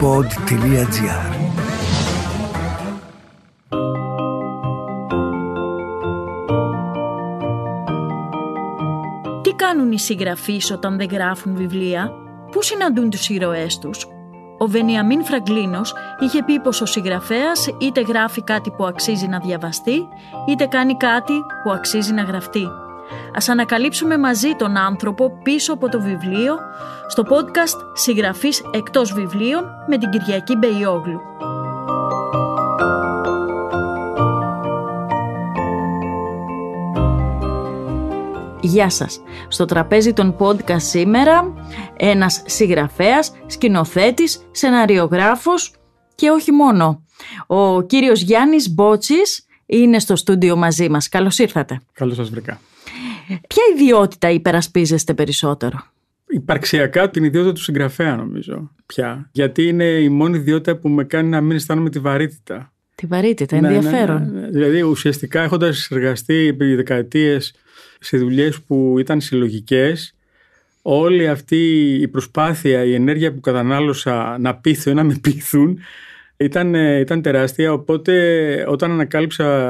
pod.gr Τι κάνουν οι συγγραφείς όταν δεν γράφουν βιβλία, πού συναντούν τους ήρωές τους. Ο Βενιαμίν Φραγκλίνος είχε πει πως ο συγγραφέας είτε γράφει κάτι που αξίζει να διαβαστεί, είτε κάνει κάτι που αξίζει να γραφτεί. Ας ανακαλύψουμε μαζί τον άνθρωπο πίσω από το βιβλίο στο podcast «Συγγραφής εκτός βιβλίων» με την Κυριακή Μπεϊόγλου. Γεια σας. Στο τραπέζι των podcast σήμερα ένας συγγραφέας, σκηνοθέτης, σεναριογράφος και όχι μόνο. Ο κύριος Γιάννης Μπότσης είναι στο στούντιο μαζί μας. Καλώς ήρθατε. Καλώς σας βρήκα. Ποια ιδιότητα υπερασπίζεστε περισσότερο? Υπαρξιακά την ιδιότητα του συγγραφέα νομίζω πια. Γιατί είναι η μόνη ιδιότητα που με κάνει να μην αισθάνομαι τη βαρύτητα. Τη βαρύτητα, ναι, ναι, ενδιαφέρον. Ναι, δηλαδή ουσιαστικά έχοντας εργαστεί επί δεκαετίες σε δουλειές που ήταν συλλογικές όλη αυτή η προσπάθεια, η ενέργεια που κατανάλωσα να πείθω ή να με πείθουν ήταν, ε, ήταν τεράστια οπότε όταν ανακάλυψα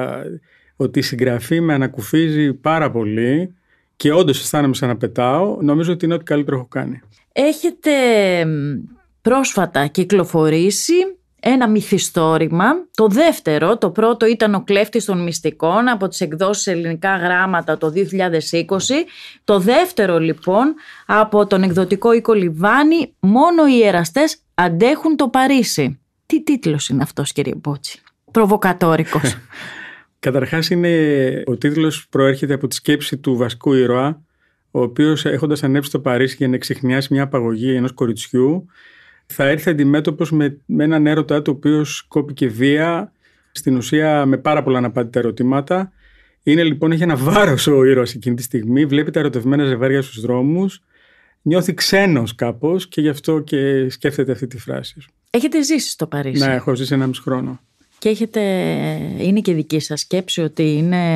ότι η συγγραφή με ανακουφίζει πάρα πολύ και όντως αισθάνομαι σαν να πετάω, νομίζω ότι είναι ό,τι καλύτερο έχω κάνει. Έχετε πρόσφατα κυκλοφορήσει ένα μυθιστόρημα. Το δεύτερο, το πρώτο ήταν ο κλέφτης των μυστικών από τις εκδόσεις ελληνικά γράμματα το 2020. Το δεύτερο λοιπόν από τον εκδοτικό οίκο Λιβάνη «Μόνο οι εραστές αντέχουν το Παρίσι». Τι τίτλος είναι αυτός κύριε Μπότση. Προβοκατόρικος. Καταρχάς είναι, ο τίτλος προέρχεται από τη σκέψη του βασικού ήρωα, ο οποίος, έχοντας ανέψει το Παρίσι για να ξεχνιάσει μια απαγωγή ενός κοριτσιού, θα έρθει αντιμέτωπος με, με έναν έρωτα του οποίο κόπηκε βία, στην ουσία με πάρα πολλά αναπάντητα ερωτήματα. Είναι λοιπόν, έχει ένα βάρος ο ήρωα εκείνη τη στιγμή, βλέπει τα ερωτευμένα ζευγάρια στους δρόμους, νιώθει ξένος κάπως και γι' αυτό και σκέφτεται αυτή τη φράση. Έχετε ζήσει στο Παρίσι. Ναι, έχω ζήσει ένα μισό χρόνο και έχετε, είναι και δική σας σκέψη ότι είναι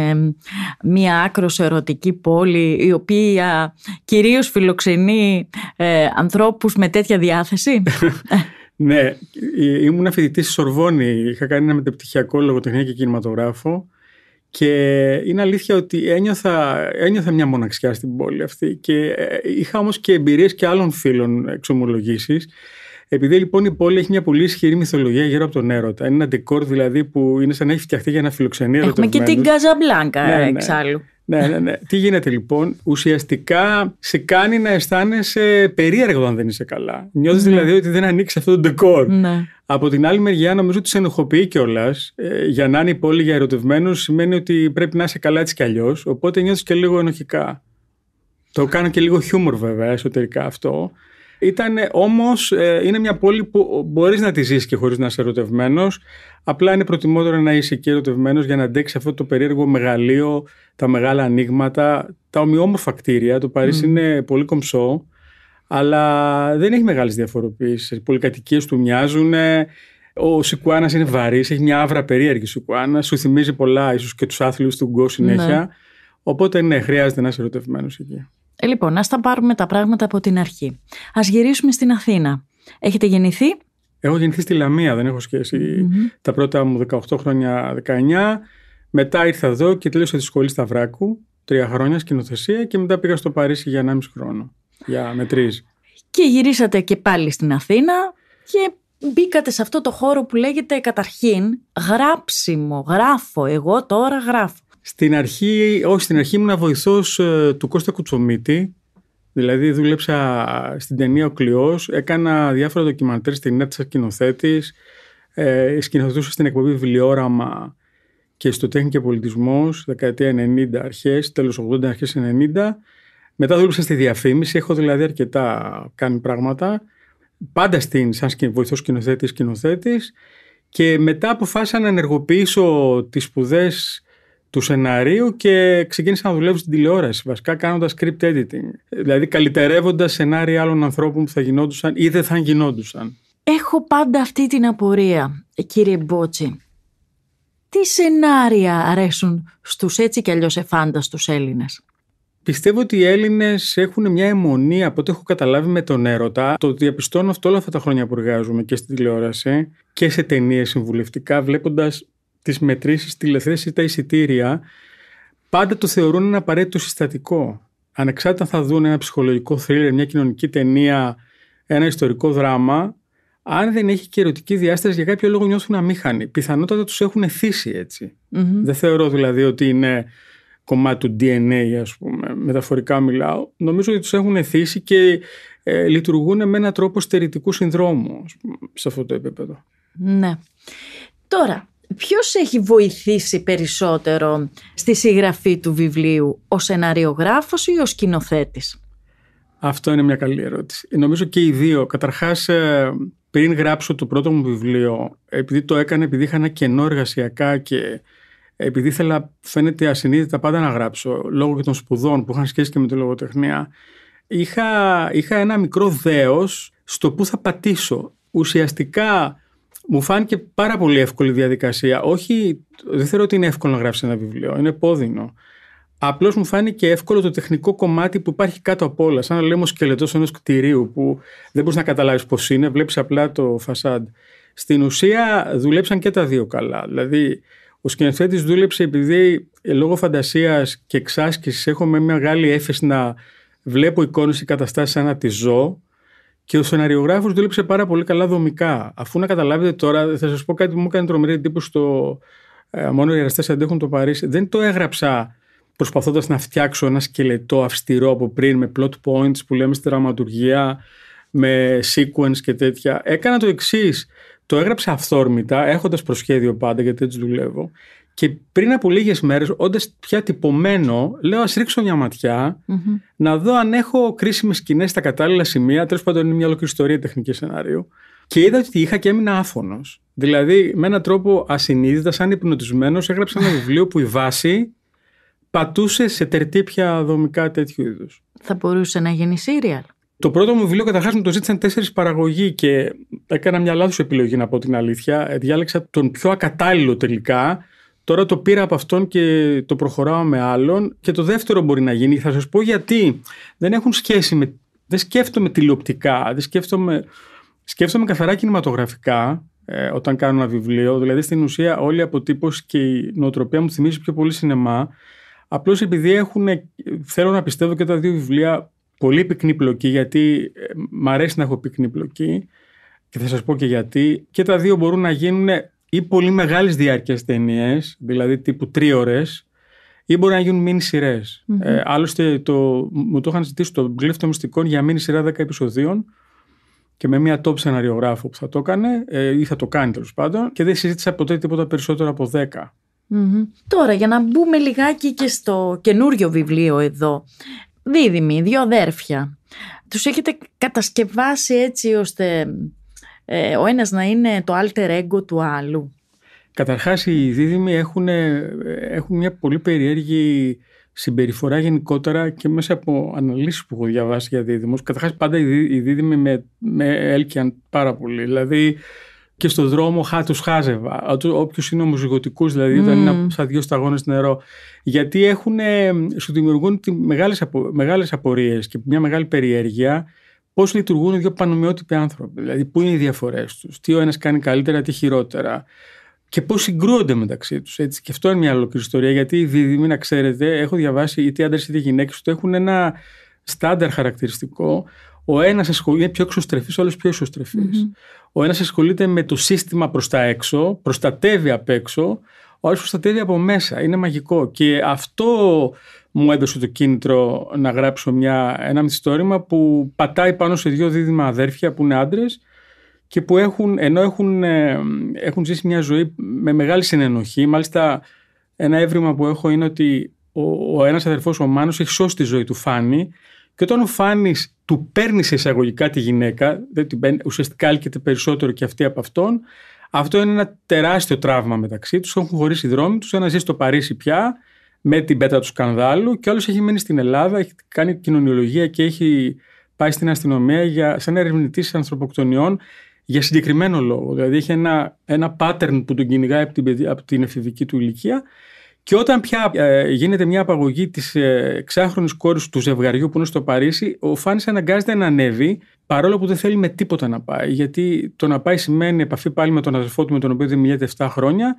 μια άκρος ερωτική πόλη η οποία κυρίως φιλοξενεί ε, ανθρώπους με τέτοια διάθεση. ναι, ε, ήμουν φοιτητής στη Σορβόνη, είχα κάνει ένα μετεπτυχιακο λογοτεχνία και κινηματογράφο και είναι αλήθεια ότι ένιωθα, ένιωθα μια μοναξιά στην πόλη αυτή και ε, είχα όμως και εμπειρίες και άλλων φίλων εξομολογήσεις επειδή λοιπόν η πόλη έχει μια πολύ ισχυρή μυθολογία γύρω από τον έρωτα, είναι ένα ντεκόρ δηλαδή που είναι σαν να έχει φτιαχτεί για να φιλοξενεί Έχουμε και την Καζαμπλάνκα ναι, ναι. εξάλλου. Ναι, ναι, ναι. Τι γίνεται λοιπόν, ουσιαστικά σε κάνει να αισθάνεσαι περίεργο αν δεν είσαι καλά. Νιώθεις ναι. δηλαδή ότι δεν ανοίξεις αυτό το ντεκόρ. Ναι. Από την άλλη μεριά, νομίζω ότι σε ενοχοποιεί κιόλας. Ε, για να είναι η πόλη για ερωτευμένο, σημαίνει ότι πρέπει να είσαι καλά έτσι κι αλλιώς. Οπότε νιώθεις και λίγο ενοχικά. Το κάνω και λίγο χιούμορ βέβαια εσωτερικά αυτό. Ήταν όμως, ε, είναι μια πόλη που μπορείς να τη ζήσει και χωρίς να είσαι ερωτευμένος. Απλά είναι προτιμότερο να είσαι και ερωτευμένος για να αντέξεις αυτό το περίεργο μεγαλείο, τα μεγάλα ανοίγματα, τα ομοιόμορφα κτίρια. Το Παρίσι είναι πολύ κομψό, αλλά δεν έχει μεγάλες διαφοροποιήσει. Οι πολυκατοικίες του μοιάζουν. Ο Σικουάνα είναι βαρύς, έχει μια άβρα περίεργη Σικουάνα. Σου θυμίζει πολλά, ίσως και τους άθλιους του Γκο συνέχεια. Ναι. Οπότε ναι, χρειάζεται να είσαι ερωτευμένος εκεί. Ε, λοιπόν, ας τα πάρουμε τα πράγματα από την αρχή. Ας γυρίσουμε στην Αθήνα. Έχετε γεννηθεί. Έχω γεννηθεί στη Λαμία, δεν έχω Τα πρώτα μου 18 χρόνια, 19. Μετά ήρθα εδώ και τελείωσα τη σχολή στα Βράκου, τρία χρόνια σκηνοθεσία και μετά πήγα στο Παρίσι για 1,5 χρόνο, για μετρίζει. Και γυρίσατε και πάλι στην Αθήνα και μπήκατε σε αυτό το χώρο που λέγεται καταρχήν γράψιμο, γράφω, εγώ τώρα γράφω. Στην αρχή, όχι, στην αρχή ήμουν βοηθός ε, του Κώστα Κουτσομίτη. Δηλαδή δούλεψα στην ταινία «Ο Κλειός», έκανα διάφορα ντοκιμαντέρ στην Νέα σκηνοθέτης, ε, σκηνοθετούσα στην εκπομπή «Βιβλιόραμα» και στο «Τέχνη και Πολιτισμός», δεκαετία 90 αρχές, τέλος 80 αρχές 90. Μετά δούλεψα στη διαφήμιση, έχω δηλαδή αρκετά κάνει πράγματα. Πάντα στην, σαν βοηθός σκηνοθέτης, σκηνοθέτης. Και μετά αποφάσισα να ενεργοποιήσω τις σπουδές του σεναρίου και ξεκίνησα να δουλεύω στην τηλεόραση, βασικά κάνοντας script editing. Δηλαδή, καλυτερεύοντας σενάρια άλλων ανθρώπων που θα γινόντουσαν ή δεν θα γινόντουσαν. Έχω πάντα αυτή την απορία, κύριε Μπότση. Τι σενάρια αρέσουν στους έτσι κι εφάντα εφάνταστους Έλληνες. Πιστεύω ότι οι Έλληνες έχουν μια αιμονία από ό,τι έχω καταλάβει με τον έρωτα. Το διαπιστώνω αυτό όλα αυτά τα χρόνια που εργάζομαι και στην τηλεόραση και σε ταινίες συμβουλευτικά, βλέποντας τις μετρήσεις, τηλεθέσεις ή τα εισιτήρια, πάντα το θεωρούν ένα απαραίτητο συστατικό. Ανεξάρτητα θα δουν ένα ψυχολογικό θρίλερ, μια κοινωνική ταινία, ένα ιστορικό δράμα, αν δεν έχει και ερωτική διάσταση, για κάποιο λόγο νιώθουν αμήχανοι. Πιθανότατα τους εχουν θύσει εθίσει έτσι. Δεν θεωρώ δηλαδή ότι είναι κομμάτι του DNA, ας πούμε, μεταφορικά μιλάω. Νομίζω ότι τους έχουν θύσει και ε, λειτουργούν με έναν τρόπο στερητικού συνδρόμου σε αυτό το επίπεδο. Ναι. Τώρα, Ποιος έχει βοηθήσει περισσότερο στη συγγραφή του βιβλίου, ο σεναριογράφος ή ο σκηνοθέτης? Αυτό είναι μια καλή ερώτηση. Νομίζω και οι δύο. Καταρχάς, ε, πριν γράψω το πρώτο μου βιβλίο, επειδή το έκανα, επειδή είχα ένα κενό εργασιακά και επειδή ήθελα, φαίνεται ασυνείδητα πάντα να γράψω, λόγω και των σπουδών που είχαν σχέση και με τη λογοτεχνία, είχα, είχα ένα μικρό δέος στο που θα πατήσω. Ουσιαστικά μου φάνηκε πάρα πολύ εύκολη διαδικασία. Όχι, δεν θεωρώ ότι είναι εύκολο να γράψεις ένα βιβλίο, είναι πόδινο. Απλώς μου φάνηκε εύκολο το τεχνικό κομμάτι που υπάρχει κάτω από όλα. Σαν να λέμε ο σκελετός ενός κτηρίου που δεν μπορείς να καταλάβεις πώς είναι, βλέπεις απλά το φασάντ. Στην ουσία δουλέψαν και τα δύο καλά. Δηλαδή, ο σκηνοθέτης δούλεψε επειδή ε, λόγω φαντασίας και εξάσκησης έχω με μεγάλη έφεση να βλέπω εικόνες και καταστάσεις σαν να τη ζω και ο σεναριογράφος δούλεψε πάρα πολύ καλά δομικά. Αφού να καταλάβετε τώρα, θα σας πω κάτι που μου έκανε τρομερή εντύπωση στο ε, «Μόνο οι αντέχουν το Παρίσι». Δεν το έγραψα προσπαθώντας να φτιάξω ένα σκελετό αυστηρό από πριν με plot points που λέμε στη δραματουργία, με sequence και τέτοια. Έκανα το εξής. Το έγραψα αυθόρμητα, έχοντας προσχέδιο πάντα γιατί έτσι δουλεύω και πριν από λίγες μέρες, όντας πια τυπωμένο, λέω ας ρίξω μια ματια να δω αν έχω κρίσιμες σκηνές στα κατάλληλα σημεία, τέλος πάντων είναι μια ολόκληρη ιστορία τεχνική σενάριο. Και είδα ότι είχα και έμεινα άφωνος. Δηλαδή, με έναν τρόπο ασυνείδητα, σαν υπνοτισμένος, έγραψα ένα βιβλίο που η βάση πατούσε σε τερτύπια δομικά τέτοιου είδους. Θα μπορούσε να γίνει σύριαλ. Το πρώτο μου βιβλίο καταρχάς μου το ζήτησαν τέσσερις παραγωγοί και έκανα μια λάθος επιλογή να πω την αλήθεια. Ε, διάλεξα τον πιο ακατάλληλο τελικά Τώρα το πήρα από αυτόν και το προχωράω με άλλον. Και το δεύτερο μπορεί να γίνει. Θα σας πω γιατί. Δεν έχουν σχέση με... Δεν σκέφτομαι τηλεοπτικά, δεν σκέφτομαι... Σκέφτομαι καθαρά κινηματογραφικά ε, όταν κάνω ένα βιβλίο. Δηλαδή στην ουσία όλη η αποτύπωση και η νοοτροπία μου θυμίζει πιο πολύ σινεμά. Απλώς επειδή έχουν, θέλω να πιστεύω και τα δύο βιβλία, πολύ πυκνή πλοκή γιατί ε, μ' αρέσει να έχω πυκνή πλοκή και θα σας πω και γιατί και τα δύο μπορούν να γίνουν ή πολύ μεγάλη διάρκεια ταινίες, δηλαδή τύπου τρει ώρε, ή μπορεί να γίνουν μήνυ mm-hmm. Ε, άλλωστε, το, μου το είχαν ζητήσει το των μυστικών για μήνυ σειρά 10 επεισοδίων και με μια top σεναριογράφο που θα το έκανε ε, ή θα το κάνει τέλος πάντων και δεν συζήτησα ποτέ τίποτα περισσότερο από 10. mm Τώρα για να μπούμε λιγάκι και στο καινούριο βιβλίο εδώ Δίδυμοι, δύο αδέρφια Τους έχετε κατασκευάσει έτσι ώστε ε, ο ένας να είναι το alter ego του άλλου. Καταρχάς οι δίδυμοι έχουν, έχουν μια πολύ περίεργη συμπεριφορά γενικότερα και μέσα από αναλύσεις που έχω διαβάσει για δίδυμους. Καταρχάς πάντα οι δίδυμοι με, με έλκυαν πάρα πολύ. Δηλαδή και στον δρόμο τους χάζευα. Όποιος είναι ομοζυγωτικούς, δηλαδή, mm. όταν είναι mm. σαν δύο σταγόνες νερό. Γιατί έχουν, σου δημιουργούν μεγάλες απο, μεγάλες απορίες και μια μεγάλη περιέργεια πώς λειτουργούν οι δύο πανομοιότυποι άνθρωποι. Δηλαδή, πού είναι οι διαφορές τους, τι ο ένας κάνει καλύτερα, τι χειρότερα και πώς συγκρούονται μεταξύ τους. Και αυτό είναι μια ολόκληρη ιστορία, γιατί οι δίδυμοι, να ξέρετε, έχω διαβάσει είτε άντρε είτε γυναίκες του έχουν ένα στάνταρ χαρακτηριστικό. Ο ένας είναι πιο εξωστρεφής, ο άλλος πιο εσωστρεφη Ο ένας ασχολείται με το σύστημα προς τα έξω, προστατεύει απ' έξω, ο άλλος προστατεύει από μέσα. Είναι μαγικό. Και αυτό μου έδωσε το κίνητρο να γράψω μια, ένα μυθιστόρημα που πατάει πάνω σε δύο δίδυμα αδέρφια που είναι άντρες και που έχουν, ενώ έχουν, ε, έχουν ζήσει μια ζωή με μεγάλη συνενοχή, μάλιστα ένα έβριμα που έχω είναι ότι ο, ο ένας αδερφός, ο Μάνος, έχει σώσει τη ζωή του Φάνη και όταν ο Φάνης του παίρνει σε εισαγωγικά τη γυναίκα, δεν την παίρνει, ουσιαστικά έλκεται περισσότερο και αυτή από αυτόν, αυτό είναι ένα τεράστιο τραύμα μεταξύ Τους έχουν χωρίσει δρόμοι τους, ένα ζει στο Παρίσι πια, με την πέτα του σκανδάλου και όλος έχει μείνει στην Ελλάδα, έχει κάνει κοινωνιολογία και έχει πάει στην αστυνομία για, σαν ερευνητή ανθρωποκτονιών για συγκεκριμένο λόγο. Δηλαδή έχει ένα, ένα pattern που τον κυνηγάει από την, από την εφηβική του ηλικία και όταν πια ε, γίνεται μια απαγωγή της ε, ξάχρονης κόρης του ζευγαριού που είναι στο Παρίσι, ο Φάνης αναγκάζεται να ανέβει, παρόλο που δεν θέλει με τίποτα να πάει. Γιατί το να πάει σημαίνει επαφή πάλι με τον αδερφό του, με τον οποίο δεν 7 χρόνια,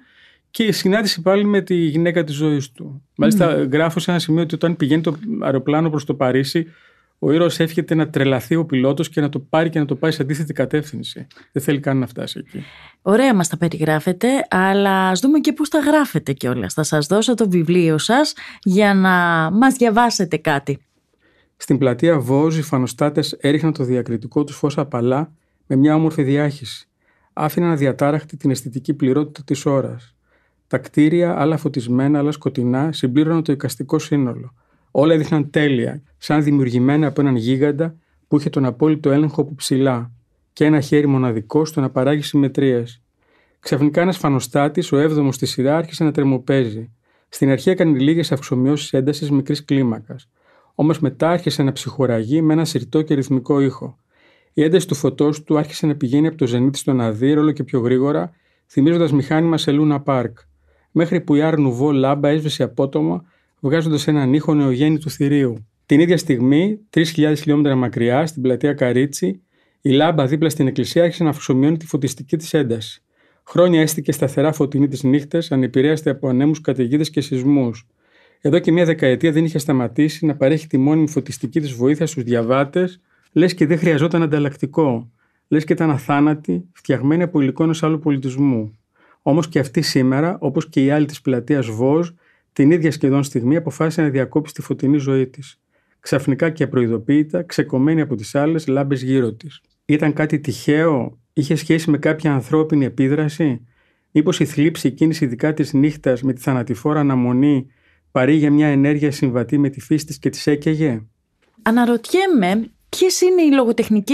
και η συνάντηση πάλι με τη γυναίκα της ζωής του. Μάλιστα γράφω σε ένα σημείο ότι όταν πηγαίνει το αεροπλάνο προς το Παρίσι ο ήρωας εύχεται να τρελαθεί ο πιλότος και να το πάρει και να το πάει σε αντίθετη κατεύθυνση. Δεν θέλει καν να φτάσει εκεί. Ωραία μας τα περιγράφετε, αλλά ας δούμε και πώς τα γράφετε κιόλας. Θα σας δώσω το βιβλίο σας για να μας διαβάσετε κάτι. Στην πλατεία Βόζ οι φανόστάτε έριχναν το διακριτικό τους φως απαλά με μια όμορφη διάχυση. Άφηναν αδιατάραχτη την αισθητική πληρότητα της ώρας. Τα κτίρια, άλλα φωτισμένα, άλλα σκοτεινά, συμπλήρωναν το οικαστικό σύνολο. Όλα έδειχναν τέλεια, σαν δημιουργημένα από έναν γίγαντα που είχε τον απόλυτο έλεγχο από ψηλά και ένα χέρι μοναδικό στο να παράγει συμμετρίες. Ξαφνικά ένας φανοστάτης, ο έβδομος στη σειρά, άρχισε να τρεμοπαίζει. Στην αρχή έκανε λίγες αυξομοιώσεις έντασης μικρής κλίμακας. Όμως μετά άρχισε να ψυχοραγεί με ένα σιρτό και ρυθμικό ήχο. Η ένταση του φωτός του άρχισε να πηγαίνει από το ζενή στο αδύρολο και πιο γρήγορα, θυμίζοντας μηχάνημα σε Λούνα Πάρκ μέχρι που η Άρνουβό λάμπα έσβησε απότομα, βγάζοντας έναν ήχο νεογέννη του θηρίου. Την ίδια στιγμή, 3.000 χιλιόμετρα μακριά, στην πλατεία Καρίτσι, η λάμπα δίπλα στην εκκλησία άρχισε να αυξομοιώνει τη φωτιστική της ένταση. Χρόνια έστηκε σταθερά φωτεινή τις νύχτες, ανεπηρέαστη από ανέμους, καταιγίδες και σεισμούς. Εδώ και μια δεκαετία δεν είχε σταματήσει να παρέχει τη μόνιμη φωτιστική της βοήθεια στους διαβάτες, λες και δεν χρειαζόταν ανταλλακτικό. Λες και ήταν αθάνατη, φτιαγμένη από υλικό ενό άλλου πολιτισμού. Όμως και αυτή σήμερα, όπως και η άλλη της πλατείας Βοζ, την ίδια σχεδόν στιγμή αποφάσισε να διακόψει τη φωτεινή ζωή της. Ξαφνικά και προειδοποίητα, ξεκομμένη από τις άλλες λάμπες γύρω της. Ήταν κάτι τυχαίο, είχε σχέση με κάποια ανθρώπινη επίδραση, μήπως η θλίψη εκείνη ειδικά της νύχτας με τη θανατηφόρα αναμονή παρήγε μια ενέργεια συμβατή με τη φύση της και της έκαιγε. Αναρωτιέμαι ποιες είναι οι λογοτεχνικές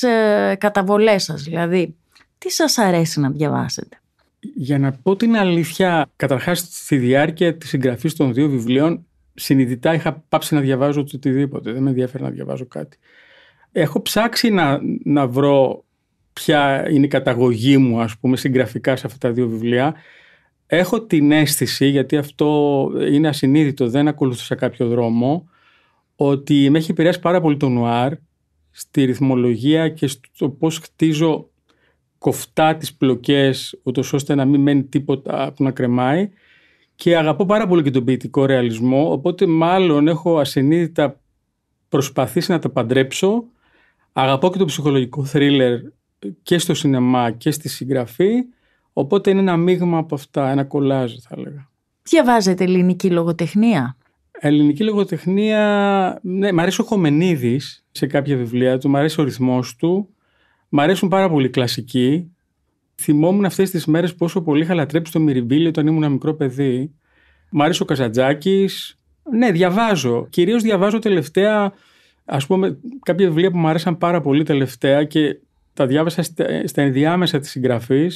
ε, καταβολές σας, δηλαδή τι σας αρέσει να διαβάσετε. Για να πω την αλήθεια, καταρχάς στη διάρκεια της συγγραφής των δύο βιβλίων συνειδητά είχα πάψει να διαβάζω οτιδήποτε, δεν με ενδιαφέρει να διαβάζω κάτι. Έχω ψάξει να, να βρω ποια είναι η καταγωγή μου, ας πούμε, συγγραφικά σε αυτά τα δύο βιβλία. Έχω την αίσθηση, γιατί αυτό είναι ασυνείδητο, δεν ακολούθησα κάποιο δρόμο, ότι με έχει επηρεάσει πάρα πολύ το νουάρ στη ρυθμολογία και στο πώς χτίζω κοφτά τις πλοκές ούτως ώστε να μην μένει τίποτα που να κρεμάει και αγαπώ πάρα πολύ και τον ποιητικό ρεαλισμό οπότε μάλλον έχω ασυνείδητα προσπαθήσει να τα παντρέψω αγαπώ και το ψυχολογικό θρίλερ και στο σινεμά και στη συγγραφή οπότε είναι ένα μείγμα από αυτά, ένα κολάζ θα έλεγα. Διαβάζετε ελληνική λογοτεχνία. Ελληνική λογοτεχνία, ναι, μ' αρέσει ο Χομενίδης σε κάποια βιβλία του, μ' αρέσει ο ρυθμός του Μ' αρέσουν πάρα πολύ κλασικοί. Θυμόμουν αυτές τις μέρες πόσο πολύ είχα λατρέψει το Μυριμπίλι όταν ήμουν μικρό παιδί. Μ' αρέσει ο Καζατζάκη. Ναι, διαβάζω. Κυρίως διαβάζω τελευταία. Ας πούμε, κάποια βιβλία που μου αρέσαν πάρα πολύ τελευταία και τα διάβασα στα ενδιάμεσα της συγγραφής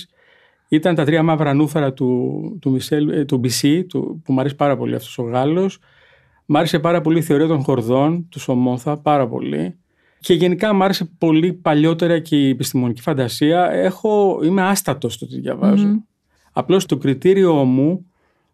ήταν τα τρία μαύρα νούφαρα του, του, Μισελ, ε, του BC, του, που μου αρέσει πάρα πολύ αυτός ο Γάλλος. Μ' άρεσε πάρα πολύ η θεωρία των χορδών, του Σωμόθα, πάρα πολύ. Και γενικά μου άρεσε πολύ παλιότερα και η επιστημονική φαντασία. Έχω, είμαι άστατος στο τι διαβάζω. Απλώς το κριτήριό μου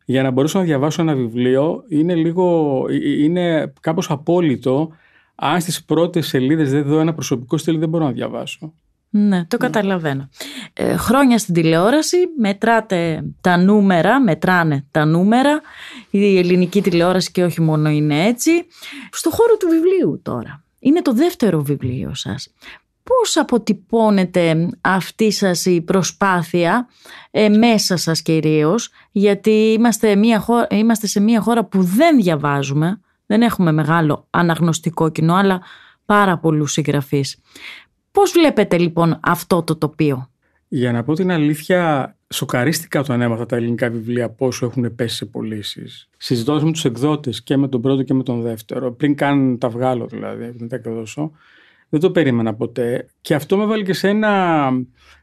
για να μπορέσω να διαβάσω ένα βιβλίο είναι, λίγο, ε, ε, είναι κάπως απόλυτο αν στις πρώτες σελίδες δεν δω ένα προσωπικό στυλ δεν μπορώ να διαβάσω. Ναι, το ναι. καταλαβαίνω. Ε, χρόνια στην τηλεόραση, μετράτε τα νούμερα, μετράνε τα νούμερα, η ελληνική τηλεόραση και όχι μόνο είναι έτσι. Στο χώρο του βιβλίου τώρα, είναι το δεύτερο βιβλίο σας. Πώς αποτυπώνεται αυτή σας η προσπάθεια ε, μέσα σας κυρίως, γιατί είμαστε, μια είμαστε σε μια χώρα που δεν διαβάζουμε, δεν έχουμε μεγάλο αναγνωστικό κοινό, αλλά πάρα πολλούς συγγραφείς. Πώς βλέπετε λοιπόν αυτό το τοπίο? Για να πω την αλήθεια, σοκαρίστηκα όταν έμαθα τα ελληνικά βιβλία πόσο έχουν πέσει σε πωλήσεις. Συζητώντας με τους εκδότες και με τον πρώτο και με τον δεύτερο, πριν καν τα βγάλω δηλαδή, πριν τα εκδώσω, δεν το περίμενα ποτέ. Και αυτό με βάλει και σε ένα,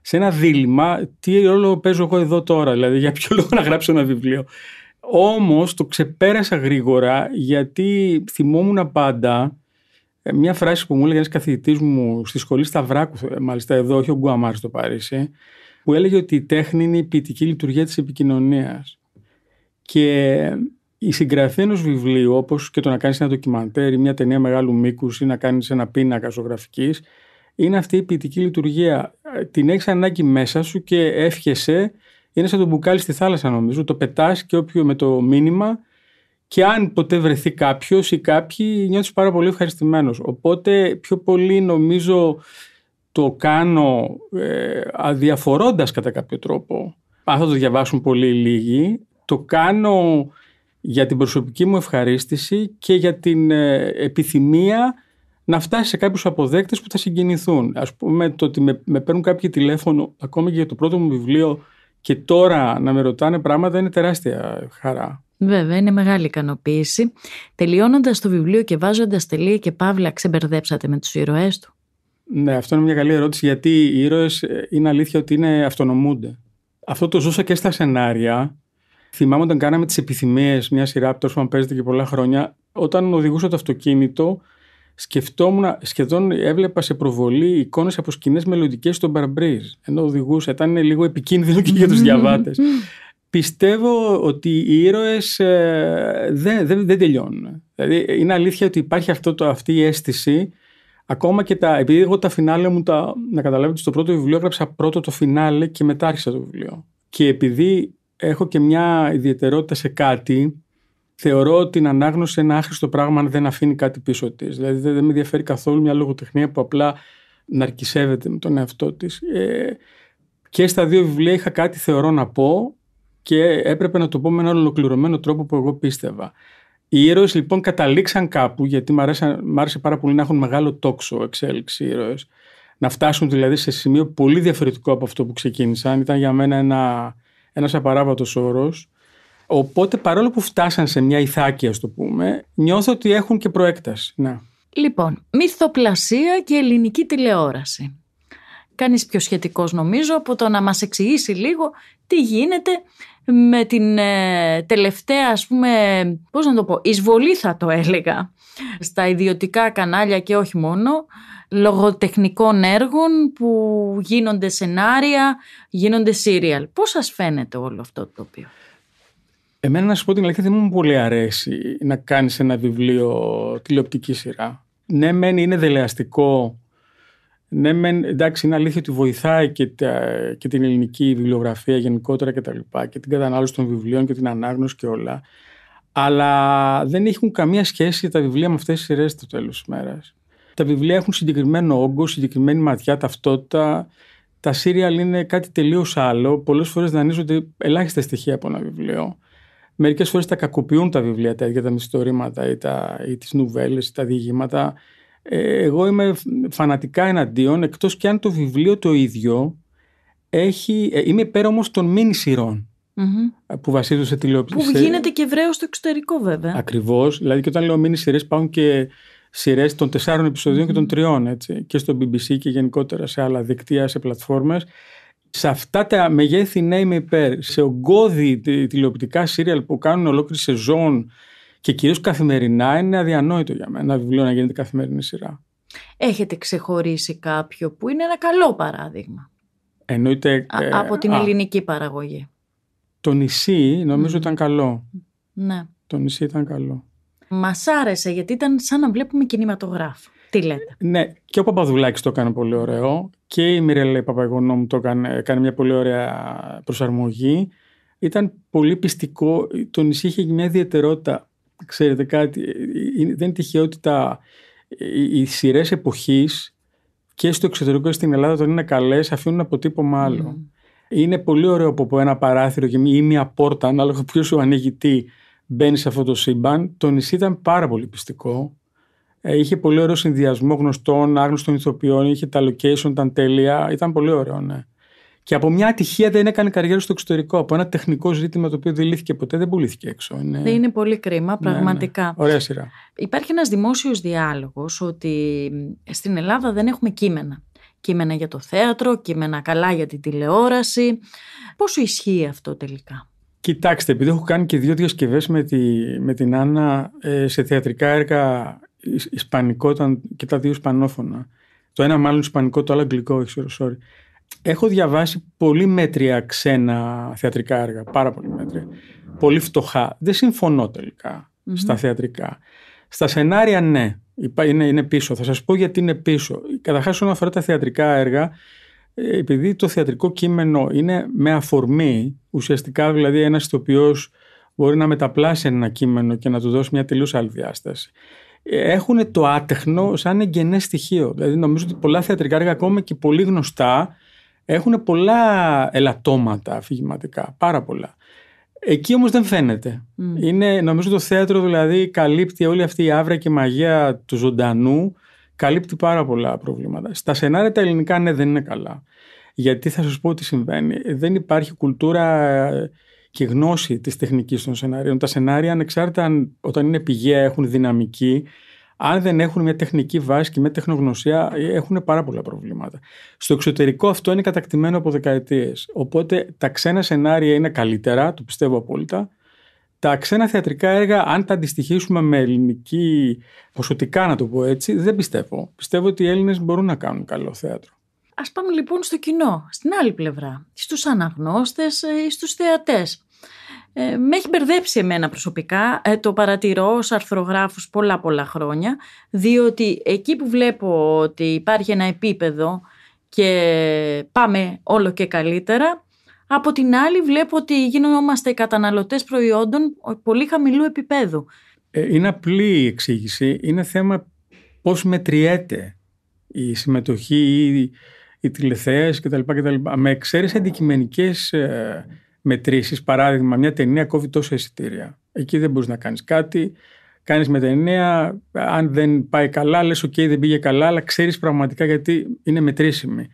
σε ένα δίλημα. Τι ρόλο παίζω εγώ εδώ τώρα, δηλαδή, για ποιο λόγο να γράψω ένα βιβλίο. Όμως το ξεπέρασα γρήγορα γιατί θυμόμουν πάντα ε, μια φράση που μου έλεγε ένας καθηγητής μου στη σχολή Σταυράκου, ε, μάλιστα εδώ, όχι ο Γκουαμάρ στο Παρίσι, που έλεγε ότι η τέχνη είναι η ποιητική λειτουργία της επικοινωνίας. Και η συγγραφή ενός βιβλίου, όπως και το να κάνεις ένα ντοκιμαντέρ ή μια ταινία μεγάλου μήκους ή να κάνεις ένα πίνακα ζωγραφικής, είναι αυτή η ποιητική λειτουργία. Ε, την έχεις ανάγκη μέσα σου και εύχεσαι. Είναι σαν το μπουκάλι στη θάλασσα, νομίζω. Το πετάς και όποιο με το μήνυμα. Και αν ποτέ βρεθεί κάποιος ή κάποιοι, νιώθεις πάρα πολύ ευχαριστημένος. Οπότε πιο πολύ νομίζω το κάνω ε, αδιαφορώντας κατά κάποιο τρόπο. Αν θα το διαβάσουν πολύ λίγοι, το κάνω για την προσωπική μου ευχαρίστηση και για την ε, επιθυμία να φτάσει σε κάποιους αποδέκτες που θα συγκινηθούν. Ας πούμε το ότι με, παίρνουν κάποιοι τηλέφωνο ακόμα και για το πρώτο μου βιβλίο και τώρα να με ρωτάνε πράγματα είναι τεράστια χαρά. Βέβαια, είναι μεγάλη ικανοποίηση. Τελειώνοντας το βιβλίο και βάζοντας τελεία και παύλα, ξεμπερδέψατε με τους ήρωές του. Ναι, αυτό είναι μια καλή ερώτηση γιατί οι ήρωες ε, είναι αλήθεια ότι είναι αυτονομούνται. Αυτό το ζούσα και στα σενάρια. Θυμάμαι όταν κάναμε τις επιθυμίες μια σειρά που τόσο παίζεται και πολλά χρόνια όταν οδηγούσα το αυτοκίνητο σκεφτόμουν, σχεδόν έβλεπα σε προβολή εικόνες από σκηνές μελλοντικές στον Μπαρμπρίζ. Ενώ οδηγούσα, ήταν λίγο επικίνδυνο και για τους διαβάτες. Πιστεύω ότι οι ήρωες ε, δεν, δεν, δεν τελειώνουν. Δηλαδή, είναι αλήθεια ότι υπάρχει αυτή η αίσθηση Ακόμα και τα. Επειδή εγώ τα φινάλε μου, τα, να καταλάβετε, στο πρώτο βιβλίο έγραψα πρώτο το φινάλε και μετά άρχισα το βιβλίο. Και επειδή έχω και μια ιδιαιτερότητα σε κάτι, θεωρώ την ανάγνωση ένα άχρηστο πράγμα αν δεν αφήνει κάτι πίσω της. Δηλαδή δεν με ενδιαφέρει καθόλου μια λογοτεχνία που απλά ναρκισεύεται με τον εαυτό της. Ε, και στα δύο βιβλία είχα κάτι θεωρώ να πω και έπρεπε να το πω με έναν ολοκληρωμένο τρόπο που εγώ πίστευα. Οι ήρωες λοιπόν καταλήξαν κάπου, γιατί μου άρεσε, πάρα πολύ να έχουν μεγάλο τόξο εξέλιξη οι ήρωες, να φτάσουν δηλαδή σε σημείο πολύ διαφορετικό από αυτό που ξεκίνησαν. Ήταν για μένα ένα, ένας απαράβατος όρος. Οπότε παρόλο που φτάσαν σε μια ηθάκη ας το πούμε, νιώθω ότι έχουν και προέκταση. Να. Λοιπόν, μυθοπλασία και ελληνική τηλεόραση κανείς πιο σχετικός νομίζω από το να μας εξηγήσει λίγο τι γίνεται με την ε, τελευταία ας πούμε, πώς να το πω, εισβολή θα το έλεγα στα ιδιωτικά κανάλια και όχι μόνο λογοτεχνικών έργων που γίνονται σενάρια, γίνονται σύριαλ. Πώς σας φαίνεται όλο αυτό το τοπίο. Εμένα να σου πω την αλήθεια δεν μου πολύ αρέσει να κάνεις ένα βιβλίο τηλεοπτική σειρά. Ναι, μένει, είναι δελεαστικό ναι, εντάξει, είναι αλήθεια ότι βοηθάει και, τα, και την ελληνική βιβλιογραφία γενικότερα και τα λοιπά και την κατανάλωση των βιβλίων και την ανάγνωση και όλα. Αλλά δεν έχουν καμία σχέση τα βιβλία με αυτές τις σειρές στο τέλος της μέρας. Τα βιβλία έχουν συγκεκριμένο όγκο, συγκεκριμένη ματιά, ταυτότητα. Τα σύριαλ είναι κάτι τελείως άλλο. Πολλές φορές δανείζονται ελάχιστα στοιχεία από ένα βιβλίο. Μερικές φορές τα κακοποιούν τα βιβλία τα ίδια, τα μυστορήματα ή, ή τις νουβέλες ή τα διηγήματα. Ε, εγώ είμαι φανατικά εναντίον, εκτός και αν το βιβλίο το ίδιο έχει... Ε, είμαι υπέρ όμως των μηνυ σειρων που βασίζονται σε τηλεοπτικές Που γίνεται και βρέω στο εξωτερικό, βέβαια. Ακριβώς, Δηλαδή, και όταν λέω μήνυ σειρές υπάρχουν και σειρές των τεσσάρων επεισοδιων και των τριών. Έτσι, και στο BBC και γενικότερα σε άλλα δικτύα, σε πλατφόρμες Σε αυτά τα μεγέθη, ναι, είμαι υπέρ. Σε ογκώδη τηλεοπτικά σύριαλ που κάνουν ολόκληρη σεζόν και κυρίως καθημερινά είναι αδιανόητο για μένα ένα βιβλίο να γίνεται καθημερινή σειρά. Έχετε ξεχωρίσει κάποιο που είναι ένα καλό παράδειγμα. Εννοείται... Ε, από την α, ελληνική παραγωγή. Το νησί νομίζω ήταν καλό. Ναι. Το νησί ήταν καλό. Μας άρεσε γιατί ήταν σαν να βλέπουμε κινηματογράφο. Τι λέτε. Ναι, και ο Παπαδουλάκης το έκανε πολύ ωραίο και η Μιρελέ μου το έκανε, έκανε μια πολύ ωραία προσαρμογή. Ήταν πολύ πιστικό. Το νησί είχε μια ιδιαιτερότητα ξέρετε κάτι, ε, ε, ε, δεν είναι τυχαιότητα. Οι σειρές εποχής και στο εξωτερικό και στην Ελλάδα, όταν είναι καλές, αφήνουν αποτύπωμα άλλο. Ναι. Είναι πολύ ωραίο που από ένα παράθυρο ή μια πόρτα, ανάλογα ποιος σου ανοίγει τι, μπαίνει σε αυτό το σύμπαν. Το νησί ήταν πάρα πολύ πιστικό. Είχε πολύ ωραίο συνδυασμό γνωστών, άγνωστων ηθοποιών, είχε τα location, ήταν τέλεια. Ήταν πολύ ωραίο, ναι. Και από μια ατυχία δεν έκανε καριέρα στο εξωτερικό. Από ένα τεχνικό ζήτημα το οποίο δεν λύθηκε ποτέ, δεν πουλήθηκε έξω. Είναι, δεν ναι, είναι πολύ κρίμα, πραγματικά. Ναι, ναι. Ωραία σειρά. Υπάρχει ένας δημόσιος διάλογος ότι στην Ελλάδα δεν έχουμε κείμενα. Κείμενα για το θέατρο, κείμενα καλά για την τηλεόραση. Πόσο ισχύει αυτό τελικά. Κοιτάξτε, επειδή έχω κάνει και δύο διασκευές με, τη, με την Άννα ε, σε θεατρικά έργα ισπανικό και τα δύο ισπανόφωνα. Το ένα μάλλον ισπανικό, το άλλο αγγλικό, sorry έχω διαβάσει πολύ μέτρια ξένα θεατρικά έργα, πάρα πολύ μέτρια. Πολύ φτωχά. Δεν συμφωνώ στα θεατρικά. Στα σενάρια ναι, είναι, είναι πίσω. Θα σας πω γιατί είναι πίσω. Καταρχάς όσον αφορά τα θεατρικά έργα, ε, επειδή το θεατρικό κείμενο είναι με αφορμή, ουσιαστικά δηλαδή ένας ηθοποιός μπορεί να μεταπλάσει ένα κείμενο και να του δώσει μια τελείως άλλη διάσταση. Ε, Έχουν το άτεχνο σαν εγγενές στοιχείο. Δηλαδή νομίζω ότι πολλά θεατρικά έργα ακόμα και πολύ γνωστά έχουν πολλά ελαττώματα αφηγηματικά, πάρα πολλά. Εκεί όμως δεν φαίνεται. Mm. Είναι, νομίζω το θέατρο δηλαδή καλύπτει όλη αυτή η άβρα και η μαγεία του ζωντανού, καλύπτει πάρα πολλά προβλήματα. Στα σενάρια τα ελληνικά ναι δεν είναι καλά. Γιατί θα σας πω τι συμβαίνει. Δεν υπάρχει κουλτούρα ε, και γνώση της τεχνικής των σενάριων. Τα σενάρια ανεξάρτητα όταν είναι πηγαία έχουν δυναμική αν δεν έχουν μια τεχνική βάση και μια τεχνογνωσία, ε, έχουν πάρα πολλά προβλήματα. Στο εξωτερικό αυτό είναι κατακτημένο από δεκαετίες. Οπότε τα ξένα σενάρια είναι καλύτερα, το πιστεύω απόλυτα. Τα ξένα θεατρικά έργα, αν τα αντιστοιχίσουμε με ελληνική ποσοτικά, να το πω έτσι, δεν πιστεύω. Πιστεύω ότι οι Έλληνες μπορούν να κάνουν καλό θέατρο. Ας πάμε λοιπόν στο κοινό, στην άλλη πλευρά, στους αναγνώστες ε, ή στους θεατές. Ε, με έχει μπερδέψει εμένα προσωπικά, ε, το παρατηρώ ως αρθρογράφος πολλά πολλά χρόνια, διότι εκεί που βλέπω ότι υπάρχει ένα επίπεδο και πάμε όλο και καλύτερα, από την άλλη βλέπω ότι γίνομαστε καταναλωτές προϊόντων πολύ χαμηλού επίπεδου. Ε, είναι απλή η εξήγηση, είναι θέμα πώς μετριέται η συμμετοχή ή η τηλεθέαση κτλ. Με εξαίρεση αντικειμενικές ε, μετρήσεις. Παράδειγμα, μια ταινία κόβει τόσα εισιτήρια. Εκεί δεν μπορείς να κάνεις κάτι. Κάνεις με ταινία. Αν δεν πάει καλά, λες: OK, δεν πήγε καλά, αλλά ξέρεις πραγματικά γιατί είναι μετρήσιμη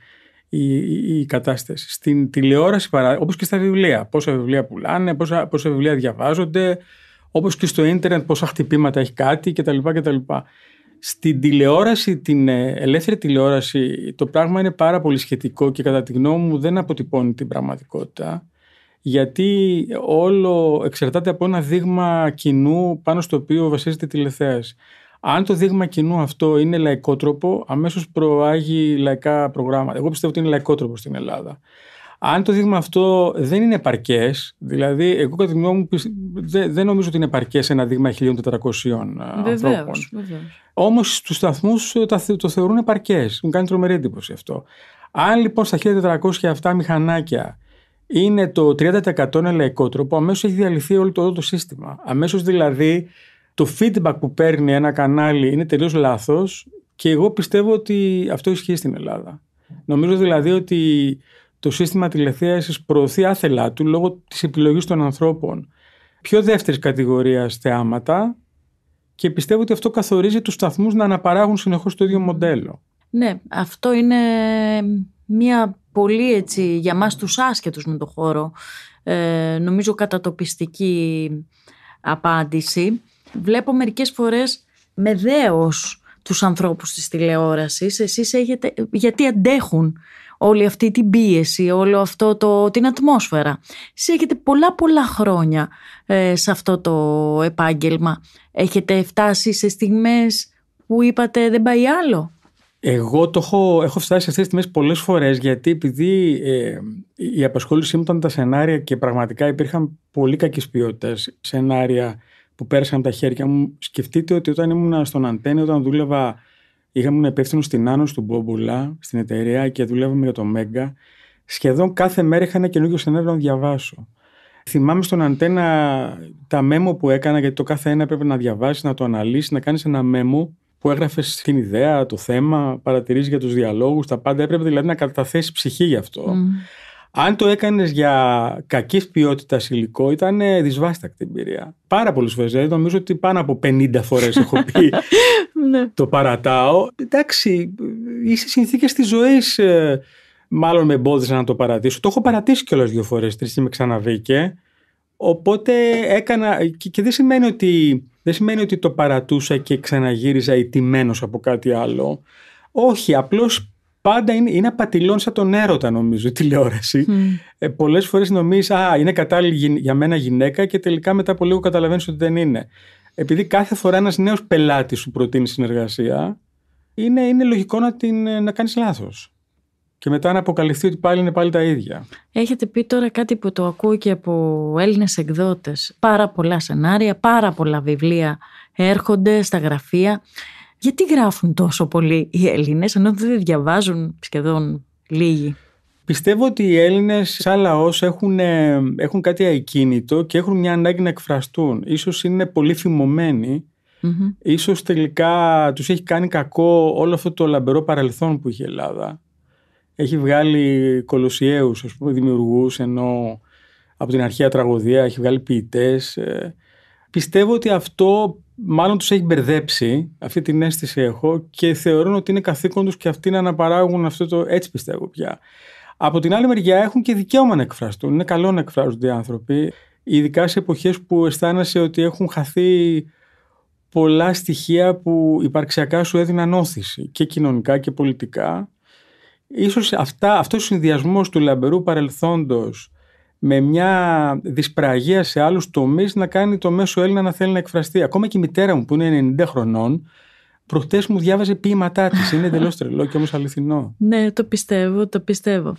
η, η, κατάσταση. Στην τηλεόραση, όπως και στα βιβλία. Πόσα βιβλία πουλάνε, πόσα, πόσα βιβλία διαβάζονται, όπως και στο ίντερνετ, πόσα χτυπήματα έχει κάτι κτλ. κτλ. Στην τηλεόραση, την ε, ελεύθερη τηλεόραση, το πράγμα είναι πάρα πολύ σχετικό και κατά τη γνώμη μου δεν αποτυπώνει την πραγματικότητα γιατί όλο εξαρτάται από ένα δείγμα κοινού πάνω στο οποίο βασίζεται η τηλεθέαση. Αν το δείγμα κοινού αυτό είναι λαϊκότροπο, αμέσως προάγει λαϊκά προγράμματα. Εγώ πιστεύω ότι είναι λαϊκότροπο στην Ελλάδα. Αν το δείγμα αυτό δεν είναι επαρκές, δηλαδή, εγώ κατά τη γνώμη μου δεν νομίζω ότι είναι επαρκές ένα δείγμα 1400 ε, βεβαίως, ανθρώπων. Όμως στους σταθμούς ε, το θεωρούν επαρκές. Μου κάνει τρομερή εντύπωση αυτό. Αν λοιπόν στα 1400 μηχανάκια είναι το 30% λαϊκό τρόπο, αμέσως έχει διαλυθεί όλο το, το σύστημα. Αμέσως δηλαδή το feedback που παίρνει ένα κανάλι είναι τελείως λάθος και εγώ πιστεύω ότι αυτό ισχύει στην Ελλάδα. Νομίζω δηλαδή ότι το σύστημα τηλεθέασης προωθεί άθελά του λόγω της επιλογής των ανθρώπων. Πιο δεύτερης κατηγορίας θεάματα και πιστεύω ότι αυτό καθορίζει τους σταθμούς να αναπαράγουν συνεχώς το ίδιο μοντέλο. Ναι, αυτό είναι μια πολύ έτσι για μας τους άσχετους με το χώρο ε, νομίζω κατατοπιστική απάντηση. Βλέπω μερικές φορές με δέος τους ανθρώπους της τηλεόρασης. Εσείς έχετε, γιατί αντέχουν όλη αυτή την πίεση, όλο αυτό την ατμόσφαιρα. Εσείς έχετε πολλά πολλά χρόνια ε, σε αυτό το επάγγελμα. Έχετε φτάσει σε στιγμές που είπατε δεν πάει άλλο. Εγώ το έχω, φτάσει σε αυτές τις τιμές πολλές φορές γιατί επειδή ε, η απασχόλησή μου ήταν τα σενάρια και πραγματικά υπήρχαν πολύ κακές ποιότητες σενάρια που πέρασαν τα χέρια μου. Σκεφτείτε ότι όταν ήμουν στον Αντένι, όταν δούλευα, είχαμε ένα υπεύθυνο στην Άνω του Μπόμπουλα, στην εταιρεία και δουλεύαμε για το Μέγκα. Σχεδόν κάθε μέρα είχα ένα καινούργιο σενάριο να διαβάσω. Θυμάμαι στον αντένα τα μέμο που έκανα, γιατί το κάθε ένα έπρεπε να διαβάσεις, να το αναλύσεις, να κάνεις ένα μέμο που έγραφε την ιδέα, το θέμα, παρατηρήσεις για τους διαλόγους, τα πάντα. Έπρεπε δηλαδή να καταθέσει ψυχή γι' αυτό. Αν το έκανες για κακής ποιότητας υλικό, ήταν δυσβάστακτη εμπειρία. Πάρα πολλές φορές. Δηλαδή, νομίζω ότι πάνω από 50 φορές έχω πει ναι. το παρατάω. Εντάξει, είσαι συνθήκες της ζωής. Ε, μάλλον με εμπόδισαν να το παρατήσω. Το έχω παρατήσει κιόλας δύο φορές. Τρεις και με ξαναβήκε. Οπότε έκανα. και δεν σημαίνει ότι δεν σημαίνει ότι το παρατούσα και ξαναγύριζα ιτημένος από κάτι άλλο. Όχι, απλώς πάντα είναι, είναι απατηλών σαν τον έρωτα νομίζω η τηλεόραση. Mm. Ε, πολλές φορές νομίζεις «Α, είναι κατάλληλη για μένα γυναίκα» και τελικά μετά από λίγο καταλαβαίνεις ότι δεν είναι. Επειδή κάθε φορά ένας νέος πελάτης σου προτείνει συνεργασία, είναι, λογικό να, την, να κάνεις λάθος και μετά να αποκαλυφθεί ότι πάλι είναι πάλι τα ίδια. Έχετε πει τώρα κάτι που το ακούω και από Έλληνες εκδότες. Πάρα πολλά σενάρια, πάρα πολλά βιβλία έρχονται στα γραφεία. Γιατί γράφουν τόσο πολύ οι Έλληνες, ενώ δεν διαβάζουν σχεδόν λίγοι. Πιστεύω ότι οι Έλληνες, σαν λαός, ε, έχουν, κάτι ακίνητο και έχουν μια ανάγκη να εκφραστούν. Ίσως είναι πολύ θυμωμένοι. Ίσως τελικά τους έχει κάνει κακό όλο αυτό το λαμπερό παρελθόν που είχε η Ελλάδα έχει βγάλει κολοσιαίους ας πούμε, δημιουργούς ενώ από την αρχαία τραγωδία έχει βγάλει ποιητές. Ε, πιστεύω ότι αυτό μάλλον τους έχει μπερδέψει, αυτή την αίσθηση έχω και θεωρώ ότι είναι καθήκον τους και αυτοί να αναπαράγουν αυτό το έτσι πιστεύω πια. Από την άλλη μεριά έχουν και δικαίωμα να εκφραστούν, είναι καλό να εκφράζονται οι άνθρωποι, ειδικά σε εποχές που αισθάνεσαι ότι έχουν χαθεί πολλά στοιχεία που υπαρξιακά σου έδιναν όθηση και κοινωνικά και πολιτικά Ίσως αυτά, αυτός ο συνδυασμός του λαμπερού παρελθόντος με μια δυσπραγία σε άλλους τομείς να κάνει το μέσο Έλληνα να θέλει να εκφραστεί. Ακόμα και η μητέρα μου που είναι 90 χρονών, προχτές μου διάβαζε ποίηματά της. Είναι εντελώς τρελό και όμως αληθινό. ναι, το πιστεύω, το πιστεύω.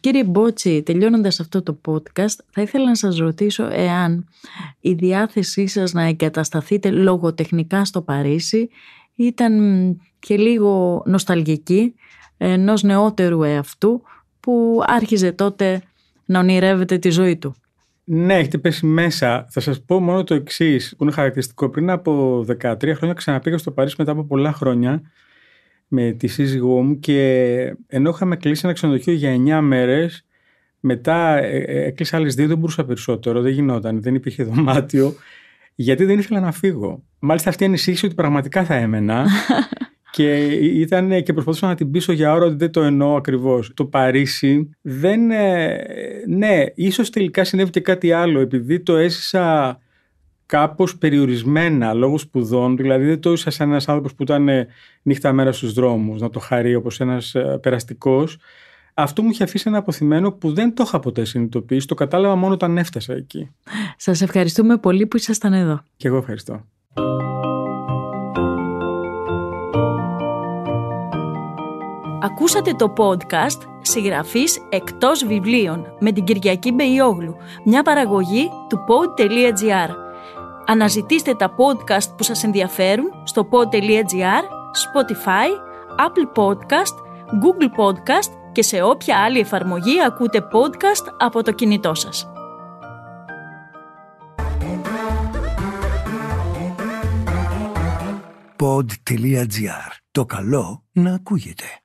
Κύριε Μπότσι, τελειώνοντας αυτό το podcast, θα ήθελα να σας ρωτήσω εάν η διάθεσή σας να εγκατασταθείτε λογοτεχνικά στο Παρίσι ήταν και λίγο νοσταλγική, ενός νεότερου εαυτού που άρχιζε τότε να ονειρεύεται τη ζωή του. Ναι, έχετε πέσει μέσα. Θα σας πω μόνο το εξής, που είναι χαρακτηριστικό. Πριν από 13 χρόνια ξαναπήγα στο Παρίσι μετά από πολλά χρόνια με τη σύζυγό μου και ενώ είχαμε κλείσει ένα ξενοδοχείο για 9 μέρες, μετά ε, ε, έκλεισα άλλες δύο, δεν μπορούσα περισσότερο, δεν γινόταν, δεν υπήρχε δωμάτιο, γιατί δεν ήθελα να φύγω. Μάλιστα αυτή η ανησύχηση ότι πραγματικά θα έμενα Και ήταν και προσπαθούσα να την πείσω για ώρα ότι δεν το εννοώ ακριβώς. Το Παρίσι δεν. Ε, ναι, ίσως τελικά συνέβη και κάτι άλλο, επειδή το έζησα κάπως περιορισμένα λόγω σπουδών, δηλαδή δεν το είσαι σαν ένας άνθρωπος που ήταν ε, νύχτα μέρα στους δρόμους, να το χαρεί όπως ένας ε, περαστικός. Αυτό μου είχε αφήσει ένα αποθυμένο που δεν το είχα ποτέ συνειδητοποιήσει, το κατάλαβα μόνο όταν έφτασα εκεί. Σας ευχαριστούμε πολύ που ήσασταν εδώ. Και εγώ ευχαριστώ. Ακούσατε το podcast «Συγγραφής εκτός βιβλίων» με την Κυριακή Μπεϊόγλου, μια παραγωγή του pod.gr. Αναζητήστε τα podcast που σας ενδιαφέρουν στο pod.gr, Spotify, Apple Podcast, Google Podcast και σε όποια άλλη εφαρμογή ακούτε podcast από το κινητό σας. Pod.gr. Το καλό να ακούγεται.